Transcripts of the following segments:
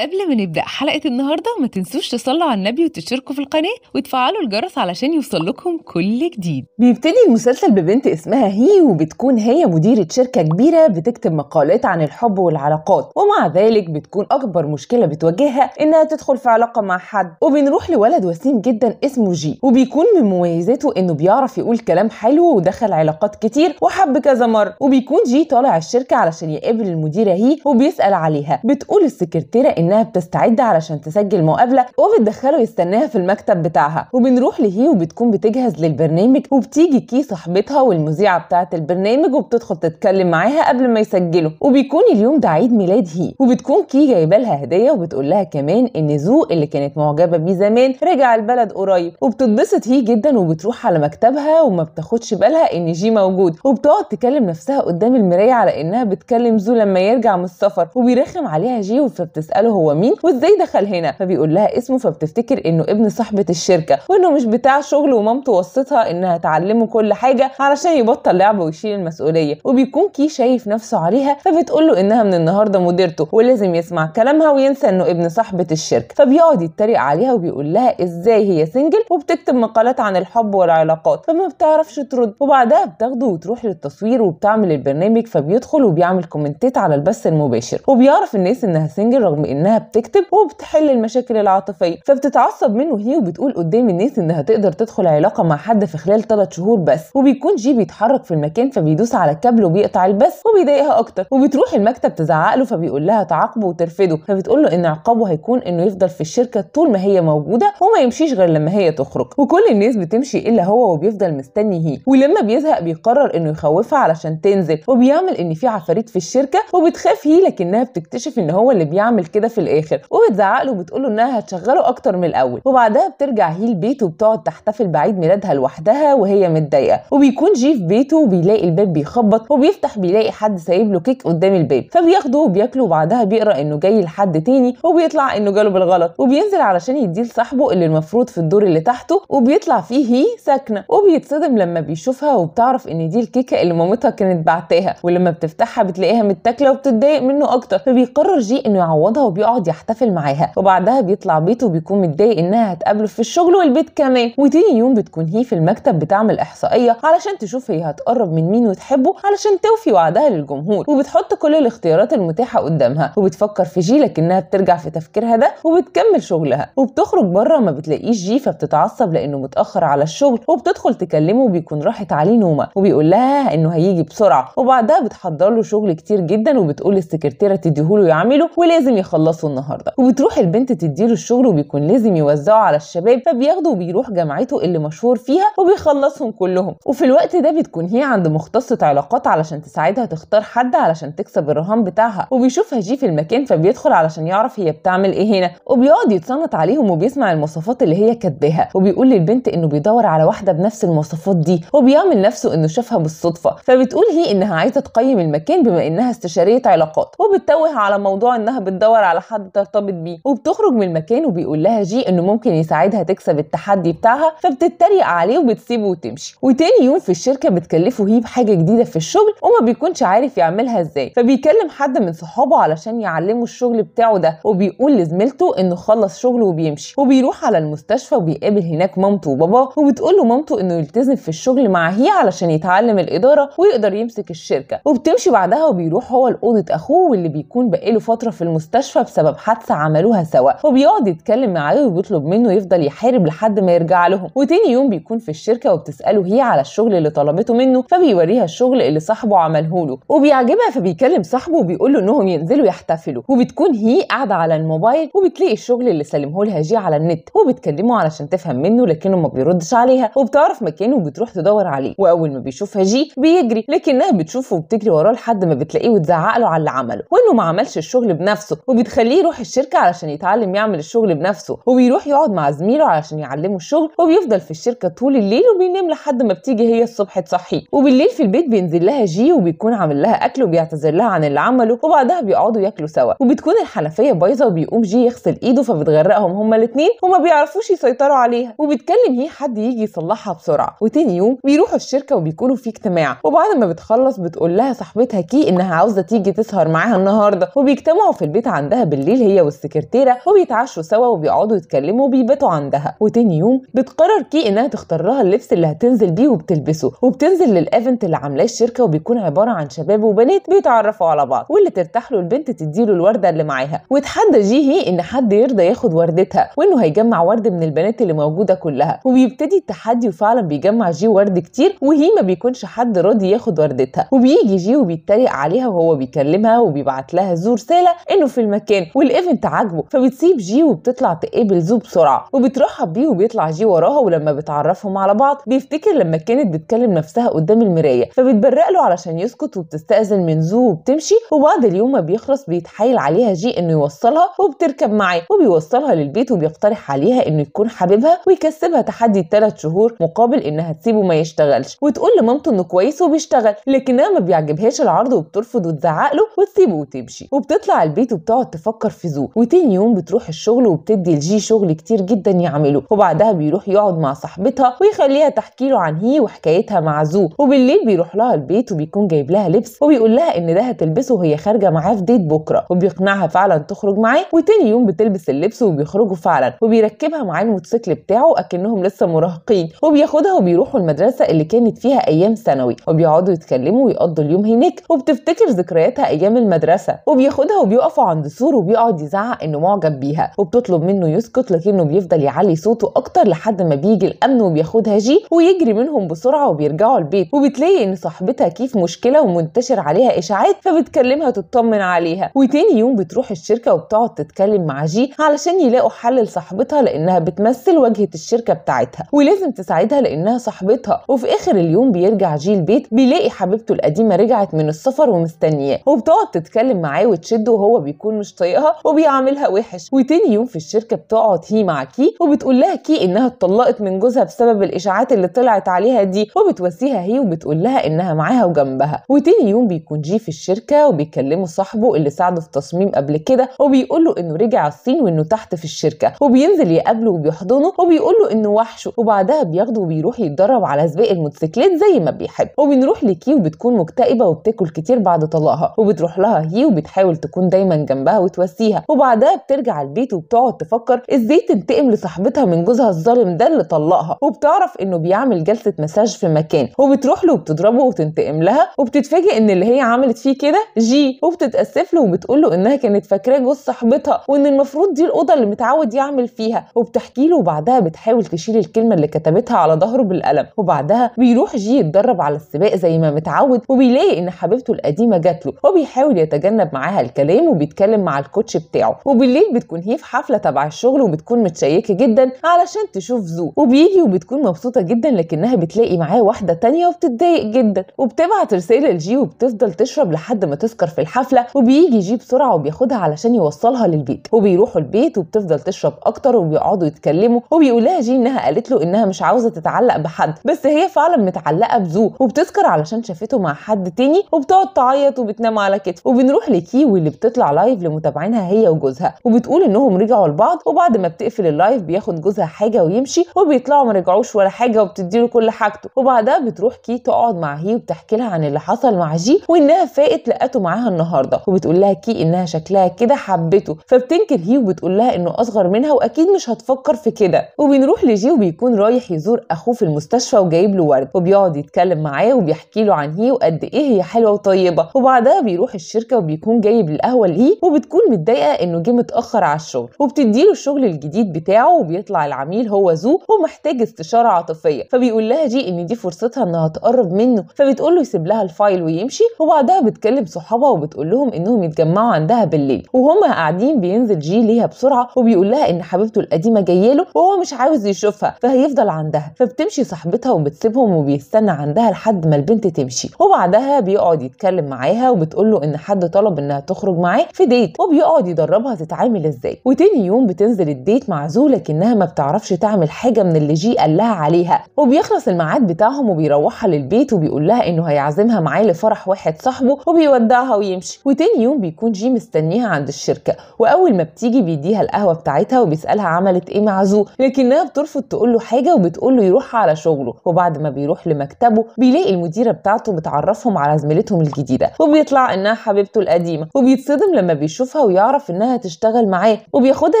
قبل ما نبدأ حلقة النهاردة ما تنسوش تصلوا على النبي وتشتركوا في القناة وتفعلوا الجرس علشان يوصل لكم كل جديد بيبتدي المسلسل ببنت اسمها هي وبتكون هي مديرة شركة كبيرة بتكتب مقالات عن الحب والعلاقات ومع ذلك بتكون أكبر مشكلة بتواجهها إنها تدخل في علاقة مع حد وبنروح لولد وسيم جدا اسمه جي وبيكون من مميزاته إنه بيعرف يقول كلام حلو ودخل علاقات كتير وحب كذا مرة وبيكون جي طالع الشركة علشان يقابل المديرة هي وبيسأل عليها بتقول السكرتيرة انها بتستعد علشان تسجل مقابله وبتدخله يستناها في المكتب بتاعها وبنروح لهي وبتكون بتجهز للبرنامج وبتيجي كي صاحبتها والمذيعه بتاعه البرنامج وبتدخل تتكلم معاها قبل ما يسجله وبيكون اليوم ده عيد ميلاد هي وبتكون كي جايبه لها هديه وبتقول لها كمان ان زو اللي كانت معجبه بيه زمان رجع البلد قريب وبتتبسط هي جدا وبتروح على مكتبها وما بتاخدش بالها ان جي موجود وبتقعد تكلم نفسها قدام المرايه على انها بتكلم زو لما يرجع من السفر وبيرخم عليها جي فبتساله هو مين وازاي دخل هنا فبيقول لها اسمه فبتفتكر انه ابن صاحبه الشركه وانه مش بتاع شغل ومامته وصتها انها تعلمه كل حاجه علشان يبطل لعبه ويشيل المسؤوليه وبيكون كي شايف نفسه عليها فبتقول له انها من النهارده مديرته ولازم يسمع كلامها وينسى انه ابن صاحبه الشركه فبيقعد يتريق عليها وبيقول لها ازاي هي سنجل وبتكتب مقالات عن الحب والعلاقات فما بتعرفش ترد وبعدها بتاخده وتروح للتصوير وبتعمل البرنامج فبيدخل وبيعمل كومنتات على البث المباشر وبيعرف الناس انها سنجل رغم انها انها بتكتب وبتحل المشاكل العاطفيه فبتتعصب منه هي وبتقول قدام الناس انها تقدر تدخل علاقه مع حد في خلال 3 شهور بس وبيكون جي بيتحرك في المكان فبيدوس على الكابل وبيقطع البث وبيضايقها اكتر وبتروح المكتب تزعق له فبيقول لها تعاقبه وترفضه فبتقول له ان عقابه هيكون انه يفضل في الشركه طول ما هي موجوده وما يمشيش غير لما هي تخرج وكل الناس بتمشي الا هو وبيفضل مستني هي ولما بيزهق بيقرر انه يخوفها علشان تنزل وبيعمل ان في عفاريت في الشركه وبتخاف هي لكنها بتكتشف ان هو اللي بيعمل كده في الاخر وبتزعق له وبتقول له انها هتشغله اكتر من الاول وبعدها بترجع هي البيت وبتقعد تحتفل بعيد ميلادها لوحدها وهي متضايقه وبيكون جي في بيته وبيلاقي الباب بيخبط وبيفتح بيلاقي حد سايب له كيك قدام الباب فبياخده وبياكله وبعدها بيقرا انه جاي لحد تاني وبيطلع انه جاله بالغلط وبينزل علشان يديه لصاحبه اللي المفروض في الدور اللي تحته وبيطلع فيه هي ساكنه وبيتصدم لما بيشوفها وبتعرف ان دي الكيكه اللي مامتها كانت بعتاها ولما بتفتحها بتلاقيها متاكله وبتتضايق منه اكتر فبيقرر جي انه يعوضها وبيقعد يقعد يحتفل معاها وبعدها بيطلع بيته وبيكون متضايق انها هتقابله في الشغل والبيت كمان وتاني يوم بتكون هي في المكتب بتعمل احصائيه علشان تشوف هي هتقرب من مين وتحبه علشان توفي وعدها للجمهور وبتحط كل الاختيارات المتاحه قدامها وبتفكر في جي لكنها بترجع في تفكيرها ده وبتكمل شغلها وبتخرج بره ما بتلاقيش جي فبتتعصب لانه متاخر على الشغل وبتدخل تكلمه وبيكون راحت عليه نومه وبيقول لها انه هيجي بسرعه وبعدها بتحضر له شغل كتير جدا وبتقول للسكرتيره تديهوله يعمله ولازم يخلص يخلصوا النهارده وبتروح البنت تديله الشغل وبيكون لازم يوزعه على الشباب فبياخده وبيروح جامعته اللي مشهور فيها وبيخلصهم كلهم وفي الوقت ده بتكون هي عند مختصة علاقات علشان تساعدها تختار حد علشان تكسب الرهان بتاعها وبيشوفها جي في المكان فبيدخل علشان يعرف هي بتعمل ايه هنا وبيقعد يتصنت عليهم وبيسمع المواصفات اللي هي كاتباها وبيقول للبنت انه بيدور على واحده بنفس المواصفات دي وبيعمل نفسه انه شافها بالصدفه فبتقول هي انها عايزه تقيم المكان بما انها استشاريه علاقات وبتتوه على موضوع انها بتدور على على حد ترتبط بيه وبتخرج من المكان وبيقول لها جي انه ممكن يساعدها تكسب التحدي بتاعها فبتتريق عليه وبتسيبه وتمشي وتاني يوم في الشركه بتكلفه هي بحاجه جديده في الشغل وما بيكونش عارف يعملها ازاي فبيكلم حد من صحابه علشان يعلمه الشغل بتاعه ده وبيقول لزميلته انه خلص شغله وبيمشي وبيروح على المستشفى وبيقابل هناك مامته وباباه وبتقول له مامته انه يلتزم في الشغل مع هي علشان يتعلم الاداره ويقدر يمسك الشركه وبتمشي بعدها وبيروح هو لاوضه اخوه واللي بيكون بقاله فتره في المستشفى بسبب حادثه عملوها سوا وبيقعد يتكلم معاه وبيطلب منه يفضل يحارب لحد ما يرجع لهم وتاني يوم بيكون في الشركه وبتساله هي على الشغل اللي طلبته منه فبيوريها الشغل اللي صاحبه عمله له وبيعجبها فبيكلم صاحبه وبيقول له انهم ينزلوا يحتفلوا وبتكون هي قاعده على الموبايل وبتلاقي الشغل اللي سلمه لها جي على النت وبتكلمه علشان تفهم منه لكنه ما بيردش عليها وبتعرف مكانه وبتروح تدور عليه واول ما بيشوفها جي بيجري لكنها بتشوفه وبتجري وراه لحد ما بتلاقيه وتزعق له على اللي عمله وانه ما عملش الشغل بنفسه وبتخ بيخليه يروح الشركه علشان يتعلم يعمل الشغل بنفسه وبيروح يقعد مع زميله علشان يعلمه الشغل وبيفضل في الشركه طول الليل وبينام لحد ما بتيجي هي الصبح تصحيه وبالليل في البيت بينزل لها جي وبيكون عامل لها اكل وبيعتذر لها عن اللي عمله وبعدها بيقعدوا ياكلوا سوا وبتكون الحنفيه بايظه وبيقوم جي يغسل ايده فبتغرقهم هما الاثنين وما بيعرفوش يسيطروا عليها وبتكلم هي حد يجي يصلحها بسرعه وتاني يوم بيروحوا الشركه وبيكونوا في اجتماع وبعد ما بتخلص بتقول لها صاحبتها كي انها عاوزه تيجي تسهر معاها النهارده وبيجتمعوا في البيت عندها بالليل هي والسكرتيره وبيتعشوا سوا وبيقعدوا يتكلموا وبيباتوا عندها وتاني يوم بتقرر كي انها تختار لها اللبس اللي هتنزل بيه وبتلبسه وبتنزل للايفنت اللي عاملاه الشركه وبيكون عباره عن شباب وبنات بيتعرفوا على بعض واللي ترتاح له البنت تديله الورده اللي معاها وتحدى جيهي ان حد يرضى ياخد وردتها وانه هيجمع ورد من البنات اللي موجوده كلها وبيبتدي التحدي وفعلا بيجمع جي ورد كتير وهي ما بيكونش حد راضي ياخد وردتها وبيجي جي وبيتريق عليها وهو بيكلمها وبيبعت لها زور رساله انه في المكان المكان والايفنت عاجبه فبتسيب جي وبتطلع تقابل زو بسرعه وبترحب بيه وبيطلع جي وراها ولما بتعرفهم على بعض بيفتكر لما كانت بتكلم نفسها قدام المرايه فبتبرق له علشان يسكت وبتستأذن من زو وبتمشي وبعد اليوم ما بيخلص بيتحايل عليها جي انه يوصلها وبتركب معاه وبيوصلها للبيت وبيقترح عليها انه يكون حبيبها ويكسبها تحدي الثلاث شهور مقابل انها تسيبه ما يشتغلش وتقول لمامته انه كويس وبيشتغل لكنها ما بيعجبهاش العرض وبترفض وتزعق له وتسيبه وتمشي وبتطلع البيت وبتقعد تفكر بتفكر في ذوق وتاني يوم بتروح الشغل وبتدي لجي شغل كتير جدا يعمله وبعدها بيروح يقعد مع صاحبتها ويخليها تحكي له عن هي وحكايتها مع زو وبالليل بيروح لها البيت وبيكون جايب لها لبس وبيقول لها ان ده هتلبسه وهي خارجه معاه في ديت بكره وبيقنعها فعلا تخرج معاه وتاني يوم بتلبس اللبس وبيخرجوا فعلا وبيركبها معاه الموتوسيكل بتاعه اكنهم لسه مراهقين وبياخدها وبيروحوا المدرسه اللي كانت فيها ايام ثانوي وبيقعدوا يتكلموا ويقضوا اليوم هناك وبتفتكر ذكرياتها ايام المدرسه وبياخدها وبيقفوا عند سور كتير وبيقعد يزعق انه معجب بيها وبتطلب منه يسكت لكنه بيفضل يعلي صوته اكتر لحد ما بيجي الامن وبياخدها جي ويجري منهم بسرعه وبيرجعوا البيت وبتلاقي ان صاحبتها كيف مشكله ومنتشر عليها اشاعات فبتكلمها تطمن عليها وتاني يوم بتروح الشركه وبتقعد تتكلم مع جي علشان يلاقوا حل لصاحبتها لانها بتمثل واجهه الشركه بتاعتها ولازم تساعدها لانها صاحبتها وفي اخر اليوم بيرجع جي البيت بيلاقي حبيبته القديمه رجعت من السفر ومستنياه وبتقعد تتكلم معاه وتشده وهو بيكون مش طايقها وبيعاملها وحش وتاني يوم في الشركه بتقعد هي مع كي وبتقول لها كي انها اتطلقت من جوزها بسبب الاشاعات اللي طلعت عليها دي وبتواسيها هي وبتقول لها انها معاها وجنبها وتاني يوم بيكون جي في الشركه وبيكلمه صاحبه اللي ساعده في تصميم قبل كده وبيقول له انه رجع الصين وانه تحت في الشركه وبينزل يقابله وبيحضنه وبيقول له انه وحشه وبعدها بياخده وبيروح يتدرب على سباق الموتوسيكلات زي ما بيحب وبنروح لكي وبتكون مكتئبه وبتاكل كتير بعد طلاقها وبتروح لها هي وبتحاول تكون دايما جنبها او توسيها وبعدها بترجع البيت وبتقعد تفكر ازاي تنتقم لصاحبتها من جوزها الظالم ده اللي طلقها وبتعرف انه بيعمل جلسه مساج في مكان وبتروح له وبتضربه وتنتقم لها وبتتفاجئ ان اللي هي عملت فيه كده جي وبتتاسف له وبتقول له انها كانت فاكراه جوز صاحبتها وان المفروض دي الاوضه اللي متعود يعمل فيها وبتحكي له وبعدها بتحاول تشيل الكلمه اللي كتبتها على ظهره بالقلم وبعدها بيروح جي يتدرب على السباق زي ما متعود وبيلاقي ان حبيبته القديمه جات له وبيحاول يتجنب معاها الكلام وبيتكلم مع مع الكوتش بتاعه وبالليل بتكون هي في حفله تبع الشغل وبتكون متشيكه جدا علشان تشوف زو وبيجي وبتكون مبسوطه جدا لكنها بتلاقي معاه واحده تانية وبتتضايق جدا وبتبعت رساله لجي وبتفضل تشرب لحد ما تسكر في الحفله وبيجي جي بسرعه وبياخدها علشان يوصلها للبيت وبيروحوا البيت وبتفضل تشرب اكتر وبيقعدوا يتكلموا وبيقول لها جي انها قالت له انها مش عاوزه تتعلق بحد بس هي فعلا متعلقه بزو وبتسكر علشان شافته مع حد تاني وبتقعد تعيط وبتنام على كتفه وبنروح لكي واللي بتطلع لايف لمت متابعينها هي وجوزها وبتقول انهم رجعوا لبعض وبعد ما بتقفل اللايف بياخد جوزها حاجه ويمشي وبيطلعوا ما رجعوش ولا حاجه وبتدي له كل حاجته وبعدها بتروح كي تقعد مع هي وبتحكي لها عن اللي حصل مع جي وانها فاقت لقته معاها النهارده وبتقول لها كي انها شكلها كده حبته فبتنكر هي وبتقول لها انه اصغر منها واكيد مش هتفكر في كده وبنروح لجي وبيكون رايح يزور اخوه في المستشفى وجايب له ورد وبيقعد يتكلم معاه وبيحكي له عن هي وقد ايه هي حلوه وطيبه وبعدها بيروح الشركه وبيكون جايب القهوه ليه وبتكون بتكون متضايقه انه جه متاخر على الشغل وبتديله الشغل الجديد بتاعه وبيطلع العميل هو زو ومحتاج استشاره عاطفيه فبيقول لها جي ان دي فرصتها انها تقرب منه فبتقول له يسيب لها الفايل ويمشي وبعدها بتكلم صحابها وبتقول لهم انهم يتجمعوا عندها بالليل وهما قاعدين بينزل جي ليها بسرعه وبيقول لها ان حبيبته القديمه جايه له وهو مش عاوز يشوفها فهيفضل عندها فبتمشي صاحبتها وبتسيبهم وبيستنى عندها لحد ما البنت تمشي وبعدها بيقعد يتكلم معاها وبتقول له ان حد طلب انها تخرج معاه في ديت وبيقعد يدربها تتعامل ازاي وتاني يوم بتنزل الديت معزوله لكنها ما بتعرفش تعمل حاجه من اللي جي قال لها عليها وبيخلص الميعاد بتاعهم وبيروحها للبيت وبيقول لها انه هيعزمها معاه لفرح واحد صاحبه وبيودعها ويمشي وتاني يوم بيكون جي مستنيها عند الشركه واول ما بتيجي بيديها القهوه بتاعتها وبيسالها عملت ايه مع زو لكنها بترفض تقول له حاجه وبتقول له يروح على شغله وبعد ما بيروح لمكتبه بيلاقي المديره بتاعته بتعرفهم على زميلتهم الجديده وبيطلع انها حبيبته القديمه وبيتصدم لما بيشوفها يعرفها ويعرف انها تشتغل معاه وبياخدها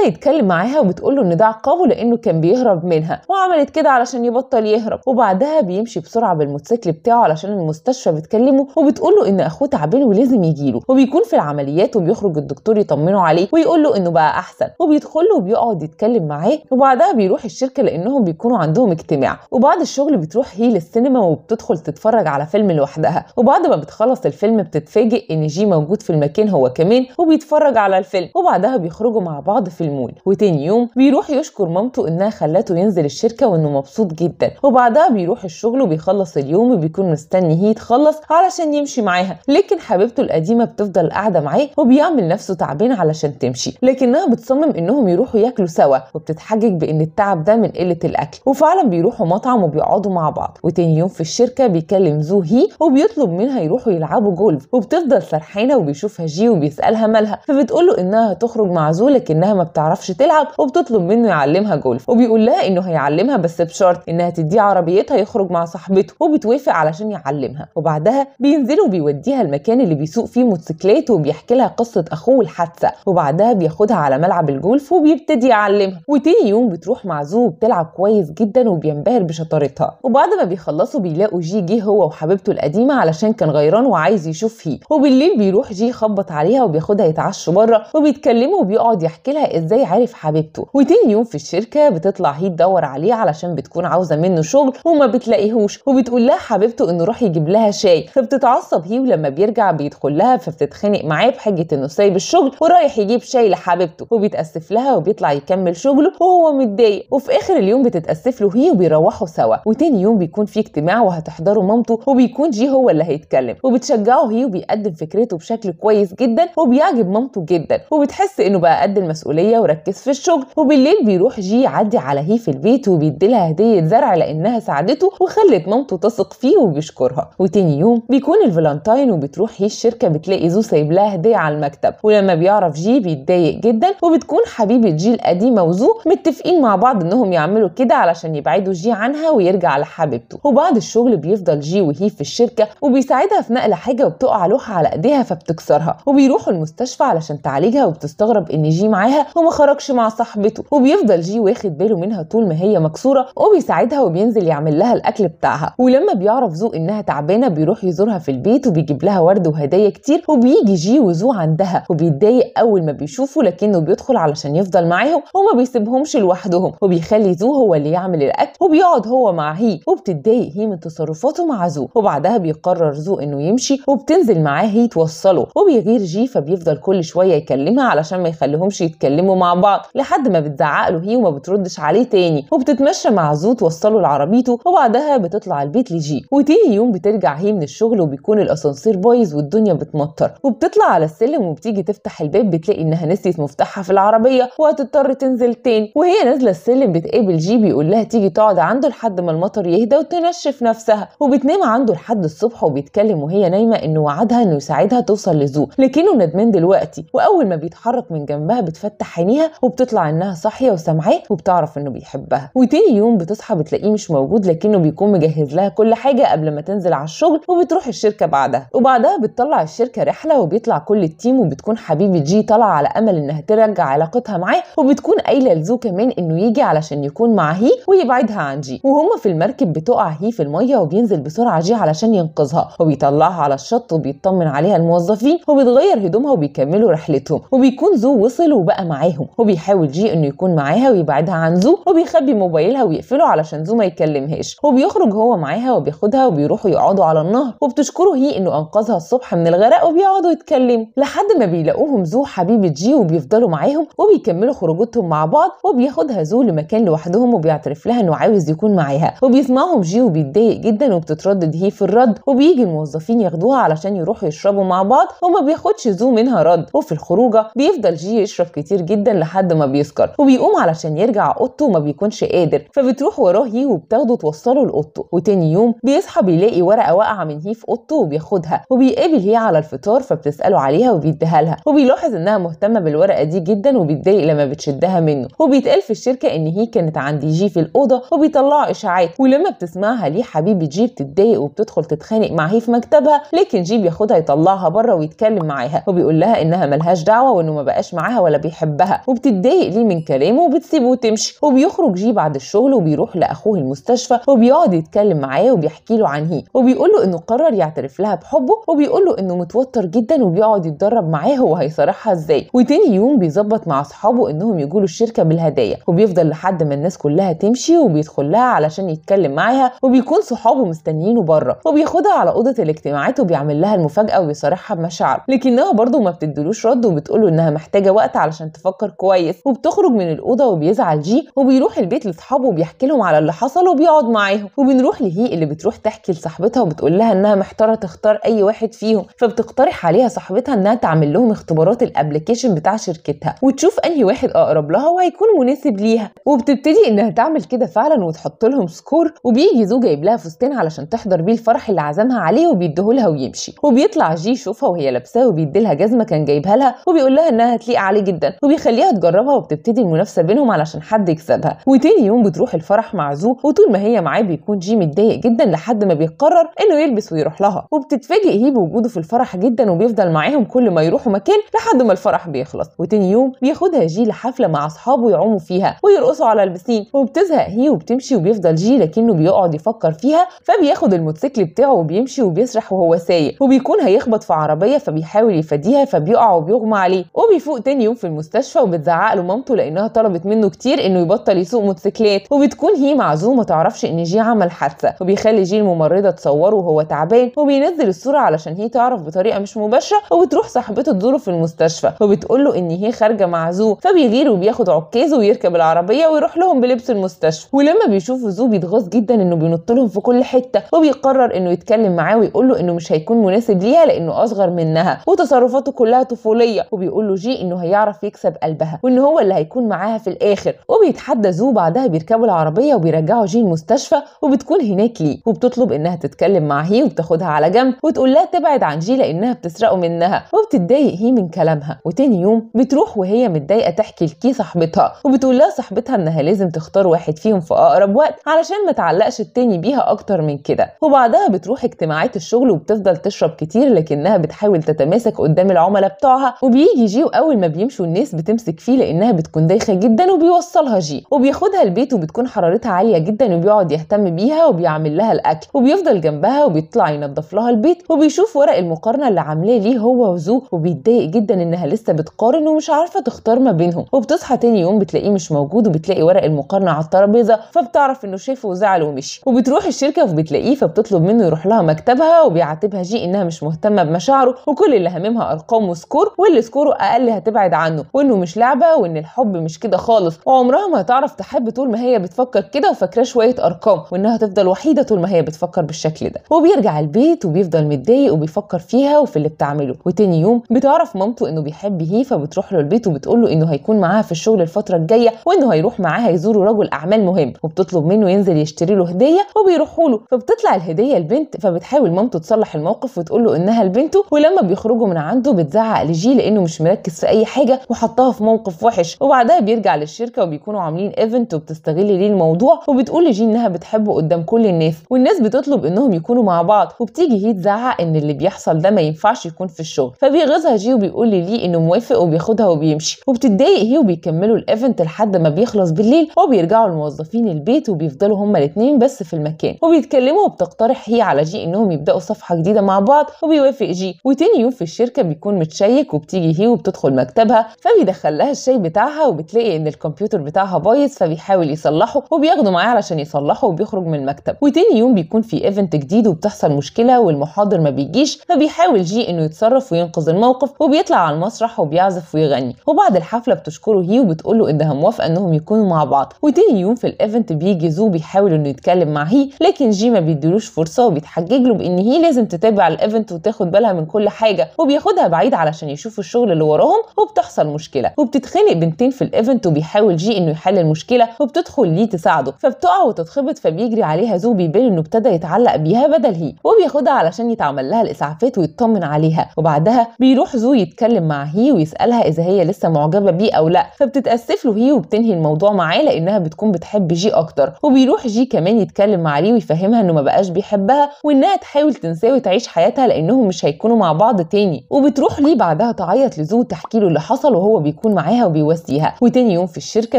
يتكلم معاها وبتقول له ان ده عقابه لانه كان بيهرب منها وعملت كده علشان يبطل يهرب وبعدها بيمشي بسرعه بالموتوسيكل بتاعه علشان المستشفى بتكلمه وبتقول له ان اخوه تعبان ولازم يجي له وبيكون في العمليات وبيخرج الدكتور يطمنه عليه ويقول له انه بقى احسن وبيدخل له وبيقعد يتكلم معاه وبعدها بيروح الشركه لانهم بيكونوا عندهم اجتماع وبعد الشغل بتروح هي للسينما وبتدخل تتفرج على فيلم لوحدها وبعد ما بتخلص الفيلم بتتفاجئ ان جي موجود في المكان هو كمان وبيتفرج بيتفرج على الفيلم وبعدها بيخرجوا مع بعض في المول وتاني يوم بيروح يشكر مامته انها خلته ينزل الشركه وانه مبسوط جدا وبعدها بيروح الشغل وبيخلص اليوم وبيكون مستني هي تخلص علشان يمشي معاها لكن حبيبته القديمه بتفضل قاعده معاه وبيعمل نفسه تعبان علشان تمشي لكنها بتصمم انهم يروحوا ياكلوا سوا وبتتحجج بان التعب ده من قله الاكل وفعلا بيروحوا مطعم وبيقعدوا مع بعض وتاني يوم في الشركه بيكلم زو هي وبيطلب منها يروحوا يلعبوا جولف وبتفضل سرحانه وبيشوفها جي وبيسالها مالها فبتقول له انها هتخرج معزوله انها ما بتعرفش تلعب وبتطلب منه يعلمها جولف وبيقول لها انه هيعلمها بس بشرط انها تديه عربيتها يخرج مع صاحبته وبتوافق علشان يعلمها وبعدها بينزلوا وبيوديها المكان اللي بيسوق فيه موتوسيكلات وبيحكي لها قصه اخوه الحادثه وبعدها بياخدها على ملعب الجولف وبيبتدي يعلمها وتاني يوم بتروح مع زو بتلعب كويس جدا وبينبهر بشطارتها وبعد ما بيخلصوا بيلاقوا جي جه هو وحبيبته القديمه علشان كان غيران وعايز يشوف فيه وبالليل بيروح جي يخبط عليها وبياخدها يتعشى بيتعشوا بره وبيتكلموا وبيقعد يحكي لها ازاي عارف حبيبته وتاني يوم في الشركه بتطلع هي تدور عليه علشان بتكون عاوزه منه شغل وما بتلاقيهوش وبتقول لها حبيبته انه روح يجيب لها شاي فبتتعصب هي ولما بيرجع بيدخل لها فبتتخانق معاه بحجه انه سايب الشغل ورايح يجيب شاي لحبيبته وبيتاسف لها وبيطلع يكمل شغله وهو متضايق وفي اخر اليوم بتتاسف له هي وبيروحوا سوا وتاني يوم بيكون في اجتماع وهتحضره مامته وبيكون جي هو اللي هيتكلم وبتشجعه هي وبيقدم فكرته بشكل كويس جدا وبيعجب مامته مامته جدا وبتحس انه بقى قد المسؤوليه وركز في الشغل وبالليل بيروح جي يعدي على هي في البيت وبيديلها هديه زرع لانها ساعدته وخلت مامته تثق فيه وبيشكرها وتاني يوم بيكون الفالنتاين وبتروح هي الشركه بتلاقي زو سايب لها هديه على المكتب ولما بيعرف جي بيتضايق جدا وبتكون حبيبه جي القديمه وزو متفقين مع بعض انهم يعملوا كده علشان يبعدوا جي عنها ويرجع لحبيبته وبعد الشغل بيفضل جي وهي في الشركه وبيساعدها في نقل حاجه وبتقع لوحه على ايديها فبتكسرها وبيروحوا المستشفى علشان تعالجها وبتستغرب ان جي معاها وما خرجش مع صاحبته وبيفضل جي واخد باله منها طول ما هي مكسوره وبيساعدها وبينزل يعمل لها الاكل بتاعها ولما بيعرف زو انها تعبانه بيروح يزورها في البيت وبيجيب لها ورد وهدايا كتير وبيجي جي وزو عندها وبيتضايق اول ما بيشوفه لكنه بيدخل علشان يفضل معاهم وما بيسيبهمش لوحدهم وبيخلي زو هو اللي يعمل الاكل وبيقعد هو مع هي وبتتضايق هي من تصرفاته مع زو وبعدها بيقرر زو انه يمشي وبتنزل معاه هي توصله وبيغير جي فبيفضل كل شويه يكلمها علشان ما يخليهمش يتكلموا مع بعض لحد ما بتزعق له هي وما بتردش عليه تاني وبتتمشى مع زو توصله لعربيته وبعدها بتطلع البيت لجي وتيجي يوم بترجع هي من الشغل وبيكون الاسانسير بايظ والدنيا بتمطر وبتطلع على السلم وبتيجي تفتح الباب بتلاقي انها نسيت مفتاحها في العربيه وهتضطر تنزل تاني وهي نازله السلم بتقابل جي بيقول لها تيجي تقعد عنده لحد ما المطر يهدى وتنشف نفسها وبتنام عنده لحد الصبح وبيتكلم وهي نايمه انه وعدها انه يساعدها توصل لزو لكنه ندمان دلوقتي دلوقتي واول ما بيتحرك من جنبها بتفتح عينيها وبتطلع انها صاحيه وسامعاه وبتعرف انه بيحبها وتاني يوم بتصحى بتلاقيه مش موجود لكنه بيكون مجهز لها كل حاجه قبل ما تنزل على الشغل وبتروح الشركه بعدها وبعدها بتطلع الشركه رحله وبيطلع كل التيم وبتكون حبيبه جي طالعه على امل انها ترجع علاقتها معاه وبتكون قايله لزو كمان انه يجي علشان يكون مع هي ويبعدها عن جي وهما في المركب بتقع هي في الميه وبينزل بسرعه جي علشان ينقذها وبيطلعها على الشط وبيطمن عليها الموظفين وبتغير هدومها وبيكملوا له رحلتهم وبيكون زو وصل وبقى معاهم وبيحاول جي انه يكون معاها ويبعدها عن زو وبيخبي موبايلها ويقفله علشان زو ما يكلمهاش وبيخرج هو معاها وبياخدها وبيروحوا يقعدوا على النهر وبتشكره هي انه انقذها الصبح من الغرق وبيقعدوا يتكلموا لحد ما بيلاقوهم زو حبيبه جي وبيفضلوا معاهم وبيكملوا خروجتهم مع بعض وبياخدها زو لمكان لوحدهم وبيعترف لها انه عاوز يكون معاها وبيسمعهم جي وبيتضايق جدا وبتتردد هي في الرد وبيجي الموظفين ياخدوها علشان يروحوا يشربوا مع بعض وما بياخدش زو منها رد وفي الخروجه بيفضل جي يشرب كتير جدا لحد ما بيسكر وبيقوم علشان يرجع اوضته وما بيكونش قادر فبتروح وراه هي وبتاخده توصله لاوضته وتاني يوم بيصحى بيلاقي ورقه واقعه من هي في اوضته وبياخدها وبيقابل هي على الفطار فبتساله عليها وبيديها لها وبيلاحظ انها مهتمه بالورقه دي جدا وبيتضايق لما بتشدها منه وبيتقال في الشركه ان هي كانت عند جي في الاوضه وبيطلعوا اشاعات ولما بتسمعها ليه حبيبه جي بتتضايق وبتدخل تتخانق مع هي في مكتبها لكن جي بياخدها يطلعها بره ويتكلم معاها وبيقول لها انها ملهاش دعوه وانه ما بقاش معاها ولا بيحبها وبتتضايق ليه من كلامه وبتسيبه وتمشي وبيخرج جيه بعد الشغل وبيروح لاخوه المستشفى وبيقعد يتكلم معاه وبيحكي له عن هي وبيقول له انه قرر يعترف لها بحبه وبيقول له انه متوتر جدا وبيقعد يتدرب معاه هو هيصارحها ازاي وتاني يوم بيظبط مع اصحابه انهم يجوا له الشركه بالهدايا وبيفضل لحد ما الناس كلها تمشي وبيدخل لها علشان يتكلم معاها وبيكون صحابه مستنيينه بره وبياخدها على اوضه الاجتماعات وبيعمل لها المفاجاه وبيصارحها بمشاعره لكنها برضه ما بتدلوش بتعملوش رد وبتقوله انها محتاجه وقت علشان تفكر كويس وبتخرج من الاوضه وبيزعل جي وبيروح البيت لاصحابه وبيحكي لهم على اللي حصل وبيقعد معاهم وبنروح لهي اللي بتروح تحكي لصاحبتها وبتقول لها انها محتاره تختار اي واحد فيهم فبتقترح عليها صاحبتها انها تعمل لهم اختبارات الابلكيشن بتاع شركتها وتشوف انهي واحد اقرب لها وهيكون مناسب ليها وبتبتدي انها تعمل كده فعلا وتحط لهم سكور وبيجي زوج جايب لها فستان علشان تحضر بيه الفرح اللي عزمها عليه وبيديهولها ويمشي وبيطلع جي يشوفها وهي لابساه وبيديلها جزمه كان جاي جايبها لها وبيقول لها انها هتليق عليه جدا وبيخليها تجربها وبتبتدي المنافسه بينهم علشان حد يكسبها وتاني يوم بتروح الفرح مع زو وطول ما هي معاه بيكون جي متضايق جدا لحد ما بيقرر انه يلبس ويروح لها وبتتفاجئ هي بوجوده في الفرح جدا وبيفضل معاهم كل ما يروحوا مكان لحد ما الفرح بيخلص وتاني يوم بياخدها جي لحفله مع اصحابه يعوموا فيها ويرقصوا على البسين وبتزهق هي وبتمشي وبيفضل جي لكنه بيقعد يفكر فيها فبياخد الموتوسيكل بتاعه وبيمشي وبيسرح وهو سايق وبيكون هيخبط في عربيه فبيحاول يفاديها فبيقع بيقع وبيغمى عليه وبيفوق تاني يوم في المستشفى وبتزعق له مامته لانها طلبت منه كتير انه يبطل يسوق موتوسيكلات وبتكون هي معزومه تعرفش ان جي عمل حادثه وبيخلي جي الممرضه تصوره وهو تعبان وبينزل الصوره علشان هي تعرف بطريقه مش مباشره وبتروح صاحبته تزوره في المستشفى وبتقول له ان هي خارجه معزوم فبيغير وبياخد عكازه ويركب العربيه ويروح لهم بلبس المستشفى ولما بيشوف زو بيتغاظ جدا انه بينط لهم في كل حته وبيقرر انه يتكلم معاه ويقول له انه مش هيكون مناسب ليها لانه اصغر منها وتصرفاته كلها الطفوليه وبيقول له جي انه هيعرف يكسب قلبها وان هو اللي هيكون معاها في الاخر وبيتحدى زو بعدها بيركبوا العربيه وبيرجعوا جي المستشفى وبتكون هناك ليه وبتطلب انها تتكلم مع هي وبتاخدها على جنب وتقول لها تبعد عن جي لانها بتسرقه منها وبتتضايق هي من كلامها وتاني يوم بتروح وهي متضايقه تحكي لكي صاحبتها وبتقول لها صاحبتها انها لازم تختار واحد فيهم في اقرب وقت علشان ما تعلقش التاني بيها اكتر من كده وبعدها بتروح اجتماعات الشغل وبتفضل تشرب كتير لكنها بتحاول تتماسك قدام العملاء بتاع بتوعها وبيجي جي واول ما بيمشوا الناس بتمسك فيه لانها بتكون دايخه جدا وبيوصلها جي وبياخدها البيت وبتكون حرارتها عاليه جدا وبيقعد يهتم بيها وبيعمل لها الاكل وبيفضل جنبها وبيطلع ينظف لها البيت وبيشوف ورق المقارنه اللي عاملاه ليه هو وزو وبيتضايق جدا انها لسه بتقارن ومش عارفه تختار ما بينهم وبتصحى تاني يوم بتلاقيه مش موجود وبتلاقي ورق المقارنه على الترابيزه فبتعرف انه شافه وزعل ومشي وبتروح الشركه وبتلاقيه فبتطلب منه يروح لها مكتبها وبيعاتبها جي انها مش مهتمه بمشاعره وكل اللي هاممها ارقام وسكور السكور واللي سكوره اقل هتبعد عنه وانه مش لعبه وان الحب مش كده خالص وعمرها ما هتعرف تحب طول ما هي بتفكر كده وفاكراه شويه ارقام وانها تفضل وحيده طول ما هي بتفكر بالشكل ده وبيرجع البيت وبيفضل متضايق وبيفكر فيها وفي اللي بتعمله وتاني يوم بتعرف مامته انه بيحب هي فبتروح له البيت وبتقول له انه هيكون معاها في الشغل الفتره الجايه وانه هيروح معاها يزوروا رجل اعمال مهم وبتطلب منه ينزل يشتري له هديه وبيروحوا له فبتطلع الهديه لبنت فبتحاول مامته تصلح الموقف وتقول له انها لبنته ولما بيخرجوا من عنده بتزعق بتعالجيه لانه مش مركز في اي حاجه وحطها في موقف وحش وبعدها بيرجع للشركه وبيكونوا عاملين ايفنت وبتستغل ليه الموضوع وبتقول لجين انها بتحبه قدام كل الناس والناس بتطلب انهم يكونوا مع بعض وبتيجي هي تزعق ان اللي بيحصل ده ما ينفعش يكون في الشغل فبيغيظها جي وبيقول لي ليه انه موافق وبياخدها وبيمشي وبتتضايق هي وبيكملوا الايفنت لحد ما بيخلص بالليل وبيرجعوا الموظفين البيت وبيفضلوا هما الاثنين بس في المكان وبيتكلموا وبتقترح هي على جي انهم يبداوا صفحه جديده مع بعض وبيوافق جي وتاني يوم في الشركه بيكون متشيع عليك وبتيجي هي وبتدخل مكتبها فبيدخل لها الشاي بتاعها وبتلاقي ان الكمبيوتر بتاعها بايظ فبيحاول يصلحه وبياخده معاه علشان يصلحه وبيخرج من المكتب وتاني يوم بيكون في ايفنت جديد وبتحصل مشكله والمحاضر ما بيجيش فبيحاول جي انه يتصرف وينقذ الموقف وبيطلع على المسرح وبيعزف ويغني وبعد الحفله بتشكره هي وبتقول له انها موافقه انهم يكونوا مع بعض وتاني يوم في الايفنت بيجي زو بيحاول انه يتكلم مع هي لكن جي ما بيديلوش فرصه وبيتحجج له بان هي لازم تتابع الايفنت وتاخد بالها من كل حاجه وبياخدها بعيد على عشان يشوفوا الشغل اللي وراهم وبتحصل مشكله وبتتخانق بنتين في الايفنت وبيحاول جي انه يحل المشكله وبتدخل ليه تساعده فبتقع وتتخبط فبيجري عليها زو بيبان انه ابتدى يتعلق بيها بدل هي وبياخدها علشان يتعمل لها الاسعافات ويطمن عليها وبعدها بيروح زو يتكلم مع هي ويسالها اذا هي لسه معجبه بيه او لا فبتتاسف له هي وبتنهي الموضوع معاه لانها بتكون بتحب جي اكتر وبيروح جي كمان يتكلم مع ليه ويفهمها انه ما بقاش بيحبها وانها تحاول تنساه وتعيش حياتها لانهم مش هيكونوا مع بعض تاني وبتروح ليه بعدها تعيط لزو تحكي له اللي حصل وهو بيكون معاها وبيواسيها وتاني يوم في الشركه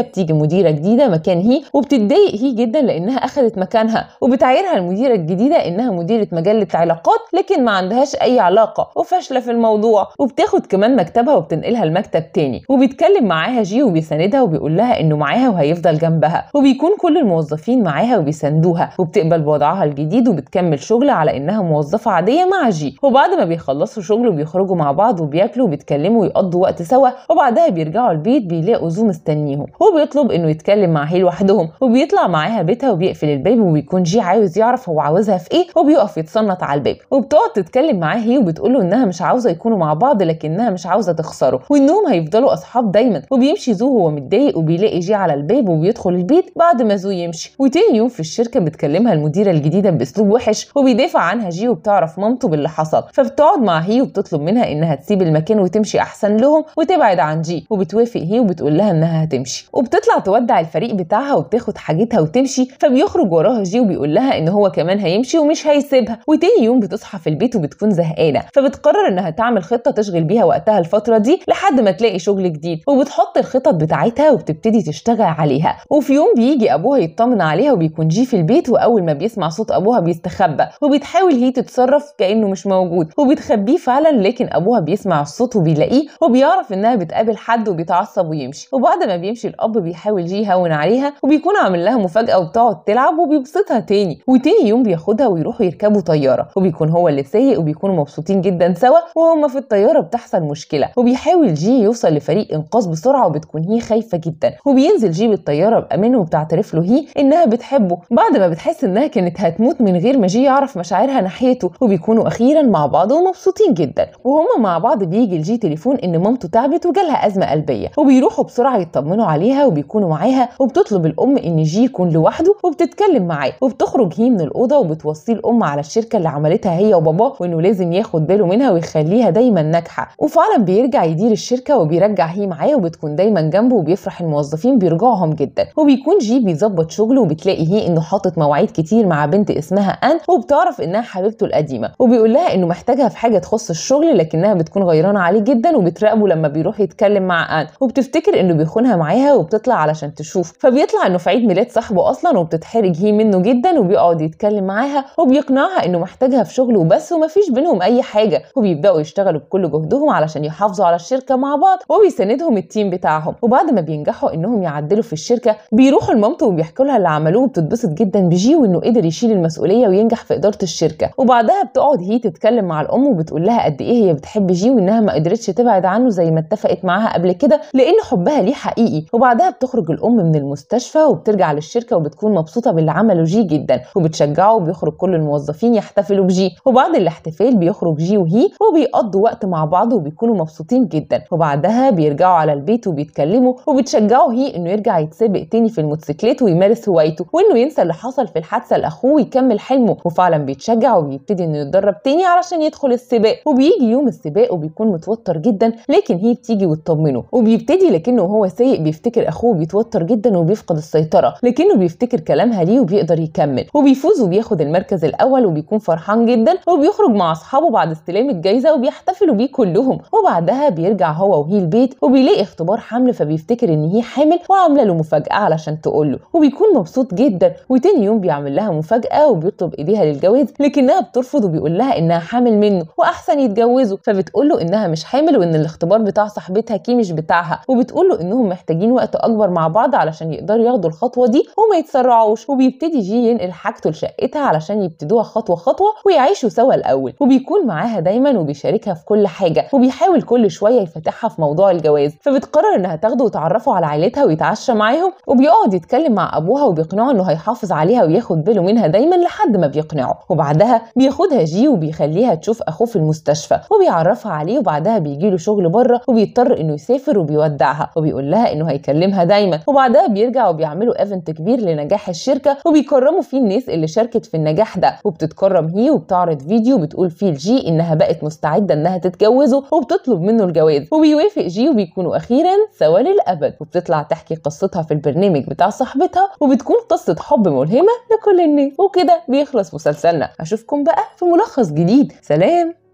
بتيجي مديره جديده مكان هي وبتتضايق هي جدا لانها اخذت مكانها وبتعايرها المديره الجديده انها مديره مجله علاقات لكن ما عندهاش اي علاقه وفاشله في الموضوع وبتاخد كمان مكتبها وبتنقلها لمكتب تاني وبيتكلم معاها جي وبيساندها وبيقول لها انه معاها وهيفضل جنبها وبيكون كل الموظفين معاها وبيساندوها وبتقبل بوضعها الجديد وبتكمل شغل على انها موظفه عاديه مع جي وبعد ما بيخلصوا شغل وبيخرجوا مع بعض وبي بياكلوا وبيتكلموا ويقضوا وقت سوا وبعدها بيرجعوا البيت بيلاقوا زو مستنيهم وبيطلب انه يتكلم مع هي لوحدهم وبيطلع معاها بيتها وبيقفل الباب وبيكون جي عاوز يعرف هو عاوزها في ايه وبيقف يتصنت على الباب وبتقعد تتكلم معاه هي وبتقول له انها مش عاوزه يكونوا مع بعض لكنها مش عاوزه تخسره وانهم هيفضلوا اصحاب دايما وبيمشي زو هو متضايق وبيلاقي جي على الباب وبيدخل البيت بعد ما زو يمشي وتاني يوم في الشركه بتكلمها المديره الجديده باسلوب وحش وبيدافع عنها جي وبتعرف مامته باللي حصل فبتقعد مع هي وبتطلب منها انها تسيب المكان وتمشي احسن لهم وتبعد عن جي وبتوافق هي وبتقول لها انها هتمشي وبتطلع تودع الفريق بتاعها وبتاخد حاجتها وتمشي فبيخرج وراها جي وبيقول لها ان هو كمان هيمشي ومش هيسيبها وتاني يوم بتصحى في البيت وبتكون زهقانه فبتقرر انها تعمل خطه تشغل بيها وقتها الفتره دي لحد ما تلاقي شغل جديد وبتحط الخطط بتاعتها وبتبتدي تشتغل عليها وفي يوم بيجي ابوها يطمن عليها وبيكون جي في البيت واول ما بيسمع صوت ابوها بيستخبى وبتحاول هي تتصرف كانه مش موجود وبتخبيه فعلا لكن ابوها بيسمع الصوت وبيلاقيه وبيعرف انها بتقابل حد وبيتعصب ويمشي وبعد ما بيمشي الاب بيحاول جي يهون عليها وبيكون عامل لها مفاجاه وبتقعد تلعب وبيبسطها تاني وتاني يوم بياخدها ويروحوا يركبوا طياره وبيكون هو اللي سايق وبيكونوا مبسوطين جدا سوا وهما في الطياره بتحصل مشكله وبيحاول جي يوصل لفريق انقاذ بسرعه وبتكون هي خايفه جدا وبينزل جي بالطياره بامان وبتعترف له هي انها بتحبه بعد ما بتحس انها كانت هتموت من غير ما جي يعرف مشاعرها ناحيته وبيكونوا اخيرا مع بعض ومبسوطين جدا وهما مع بعض بيجي لجي تليفون ان مامته تعبت وجالها ازمه قلبيه وبيروحوا بسرعه يطمنوا عليها وبيكونوا معاها وبتطلب الام ان جي يكون لوحده وبتتكلم معاه وبتخرج هي من الاوضه وبتوصيه الام على الشركه اللي عملتها هي وباباه وانه لازم ياخد باله منها ويخليها دايما ناجحه وفعلا بيرجع يدير الشركه وبيرجع هي معاه وبتكون دايما جنبه وبيفرح الموظفين بيرجعهم جدا وبيكون جي بيظبط شغله وبتلاقي هي انه حاطط مواعيد كتير مع بنت اسمها ان وبتعرف انها حبيبته القديمه وبيقول لها انه محتاجها في حاجه تخص الشغل لكنها بتكون غير غيرانه عليه جدا وبتراقبه لما بيروح يتكلم مع ان وبتفتكر انه بيخونها معاها وبتطلع علشان تشوف فبيطلع انه في عيد ميلاد صاحبه اصلا وبتتحرج هي منه جدا وبيقعد يتكلم معاها وبيقنعها انه محتاجها في شغله وبس ومفيش بينهم اي حاجه وبيبداوا يشتغلوا بكل جهدهم علشان يحافظوا على الشركه مع بعض وبيساندهم التيم بتاعهم وبعد ما بينجحوا انهم يعدلوا في الشركه بيروحوا لمامته وبيحكوا لها اللي عملوه وبتتبسط جدا بجي وانه قدر يشيل المسؤوليه وينجح في اداره الشركه وبعدها بتقعد هي تتكلم مع الام وبتقول لها قد ايه هي بتحب جي وان انها ما قدرتش تبعد عنه زي ما اتفقت معاها قبل كده لان حبها ليه حقيقي وبعدها بتخرج الام من المستشفى وبترجع للشركه وبتكون مبسوطه باللي عمله جي جدا وبتشجعه وبيخرج كل الموظفين يحتفلوا بجي وبعد الاحتفال بيخرج جي وهي وبيقضوا وقت مع بعض وبيكونوا مبسوطين جدا وبعدها بيرجعوا على البيت وبيتكلموا وبتشجعه هي انه يرجع يتسابق تاني في الموتوسيكلات ويمارس هوايته وانه ينسى اللي حصل في الحادثه لاخوه ويكمل حلمه وفعلا بيتشجع وبيبتدي انه يتدرب تاني علشان يدخل السباق وبيجي يوم السباق وبي بيكون متوتر جدا لكن هي بتيجي وتطمنه وبيبتدي لكنه وهو سايق بيفتكر اخوه بيتوتر جدا وبيفقد السيطره لكنه بيفتكر كلامها ليه وبيقدر يكمل وبيفوز وبياخد المركز الاول وبيكون فرحان جدا وبيخرج مع اصحابه بعد استلام الجايزه وبيحتفلوا بيه كلهم وبعدها بيرجع هو وهي البيت وبيلاقي اختبار حمل فبيفتكر ان هي حامل وعامله له مفاجاه علشان تقول له وبيكون مبسوط جدا وتاني يوم بيعمل لها مفاجاه وبيطلب ايديها للجواز لكنها بترفض وبيقول لها انها حامل منه واحسن يتجوزوا فبتقول له له انها مش حامل وان الاختبار بتاع صاحبتها كي مش بتاعها وبتقول له انهم محتاجين وقت اكبر مع بعض علشان يقدروا ياخدوا الخطوه دي وما يتسرعوش وبيبتدي جي ينقل حاجته لشقتها علشان يبتدوها خطوه خطوه ويعيشوا سوا الاول وبيكون معاها دايما وبيشاركها في كل حاجه وبيحاول كل شويه يفتحها في موضوع الجواز فبتقرر انها تاخده وتعرفه على عيلتها ويتعشى معاهم وبيقعد يتكلم مع ابوها وبيقنعه انه هيحافظ عليها وياخد باله منها دايما لحد ما بيقنعه وبعدها بياخدها جي وبيخليها تشوف اخوه في المستشفى وبيعرفها عليه عليه وبعدها بيجي له شغل بره وبيضطر انه يسافر وبيودعها وبيقول لها انه هيكلمها دايما وبعدها بيرجع وبيعملوا ايفنت كبير لنجاح الشركه وبيكرموا فيه الناس اللي شاركت في النجاح ده وبتتكرم هي وبتعرض فيديو بتقول فيه لجي انها بقت مستعده انها تتجوزه وبتطلب منه الجواز وبيوافق جي وبيكونوا اخيرا سوا للابد وبتطلع تحكي قصتها في البرنامج بتاع صاحبتها وبتكون قصه حب ملهمه لكل الناس وكده بيخلص مسلسلنا اشوفكم بقى في ملخص جديد سلام